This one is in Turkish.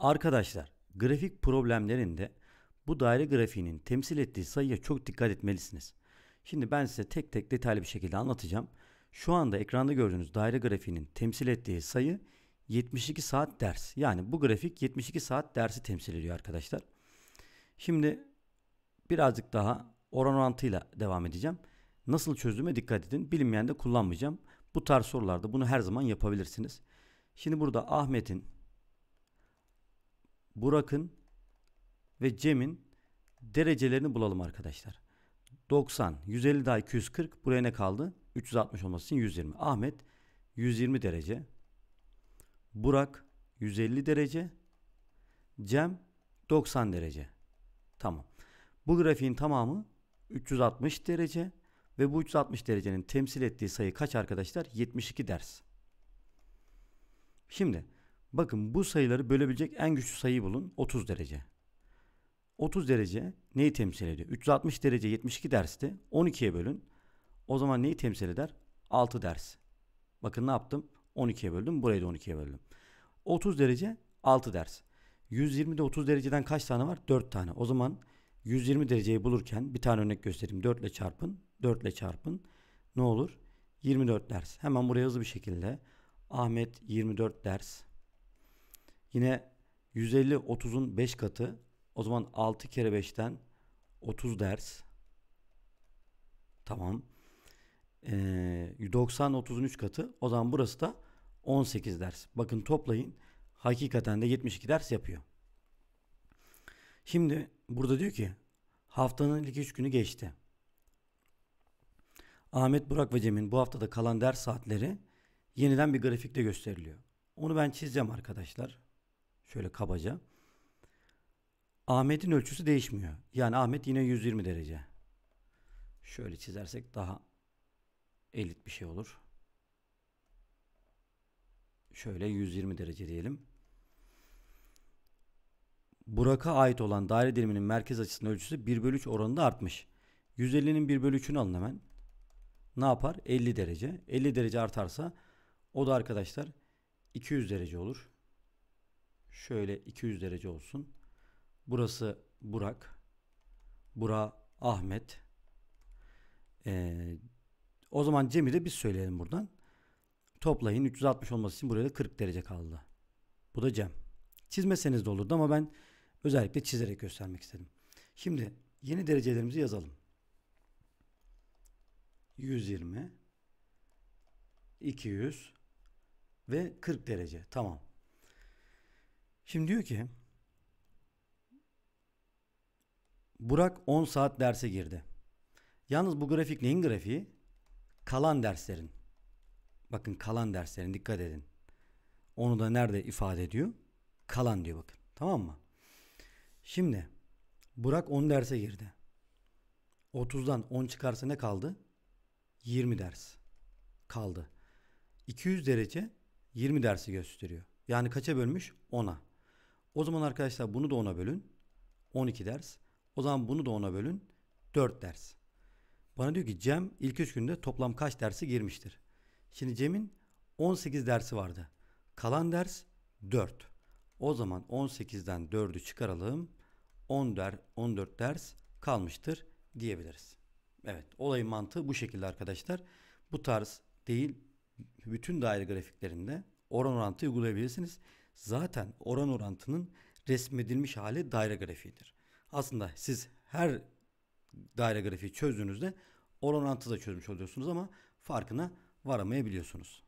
Arkadaşlar grafik problemlerinde bu daire grafiğinin temsil ettiği sayıya çok dikkat etmelisiniz. Şimdi ben size tek tek detaylı bir şekilde anlatacağım. Şu anda ekranda gördüğünüz daire grafiğinin temsil ettiği sayı 72 saat ders. Yani bu grafik 72 saat dersi temsil ediyor arkadaşlar. Şimdi birazcık daha oran orantıyla devam edeceğim. Nasıl çözdüğüme dikkat edin. Bilinmeyen de kullanmayacağım. Bu tarz sorularda bunu her zaman yapabilirsiniz. Şimdi burada Ahmet'in Burak'ın ve Cem'in derecelerini bulalım arkadaşlar. 90, 150 daha 240. Buraya ne kaldı? 360 olması için 120. Ahmet 120 derece. Burak 150 derece. Cem 90 derece. Tamam. Bu grafiğin tamamı 360 derece ve bu 360 derecenin temsil ettiği sayı kaç arkadaşlar? 72 ders. Şimdi Bakın bu sayıları bölebilecek en güçlü sayıyı bulun. 30 derece. 30 derece neyi temsil ediyor? 360 derece 72 dersti. 12'ye bölün. O zaman neyi temsil eder? 6 ders. Bakın ne yaptım? 12'ye böldüm. Burayı da 12'ye böldüm. 30 derece 6 ders. 120'de 30 dereceden kaç tane var? 4 tane. O zaman 120 dereceyi bulurken bir tane örnek göstereyim. 4 ile çarpın. 4 ile çarpın. Ne olur? 24 ders. Hemen buraya hızlı bir şekilde Ahmet 24 ders Yine 150 30'un 5 katı. O zaman 6 kere 5'ten 30 ders. Tamam. Ee, 90 30'un 3 katı. O zaman burası da 18 ders. Bakın toplayın. Hakikaten de 72 ders yapıyor. Şimdi burada diyor ki haftanın ilk 3 günü geçti. Ahmet, Burak ve Cem'in bu haftada kalan ders saatleri yeniden bir grafikte gösteriliyor. Onu ben çizeceğim arkadaşlar. Şöyle kabaca. Ahmet'in ölçüsü değişmiyor. Yani Ahmet yine 120 derece. Şöyle çizersek daha elit bir şey olur. Şöyle 120 derece diyelim. Burak'a ait olan daire diliminin merkez açısının ölçüsü 1 bölü 3 oranında artmış. 150'nin 1 bölü 3'ünü alın hemen. Ne yapar? 50 derece. 50 derece artarsa o da arkadaşlar 200 derece olur. Şöyle 200 derece olsun. Burası Burak. Bura Ahmet. Ee, o zaman Cem'i de biz söyleyelim buradan. Toplayın 360 olması için buraya da 40 derece kaldı. Bu da Cem. Çizmeseniz de olurdu ama ben özellikle çizerek göstermek istedim. Şimdi yeni derecelerimizi yazalım. 120 200 ve 40 derece. Tamam. Şimdi diyor ki Burak 10 saat derse girdi. Yalnız bu grafik neyin grafiği? Kalan derslerin. Bakın kalan derslerin dikkat edin. Onu da nerede ifade ediyor? Kalan diyor bakın. Tamam mı? Şimdi Burak 10 derse girdi. 30'dan 10 çıkarsa ne kaldı? 20 ders kaldı. 200 derece 20 dersi gösteriyor. Yani kaça bölmüş? 10'a. O zaman arkadaşlar bunu da 10'a bölün. 12 ders. O zaman bunu da 10'a bölün. 4 ders. Bana diyor ki Cem ilk 3 günde toplam kaç dersi girmiştir? Şimdi Cem'in 18 dersi vardı. Kalan ders 4. O zaman 18'den 4'ü çıkaralım. 14 ders kalmıştır diyebiliriz. Evet olayın mantığı bu şekilde arkadaşlar. Bu tarz değil bütün daire grafiklerinde oran orantı uygulayabilirsiniz zaten oran orantının resmedilmiş hali daire grafiğidir. Aslında siz her daire grafiği çözdüğünüzde oran orantı da çözmüş oluyorsunuz ama farkına varamayabiliyorsunuz.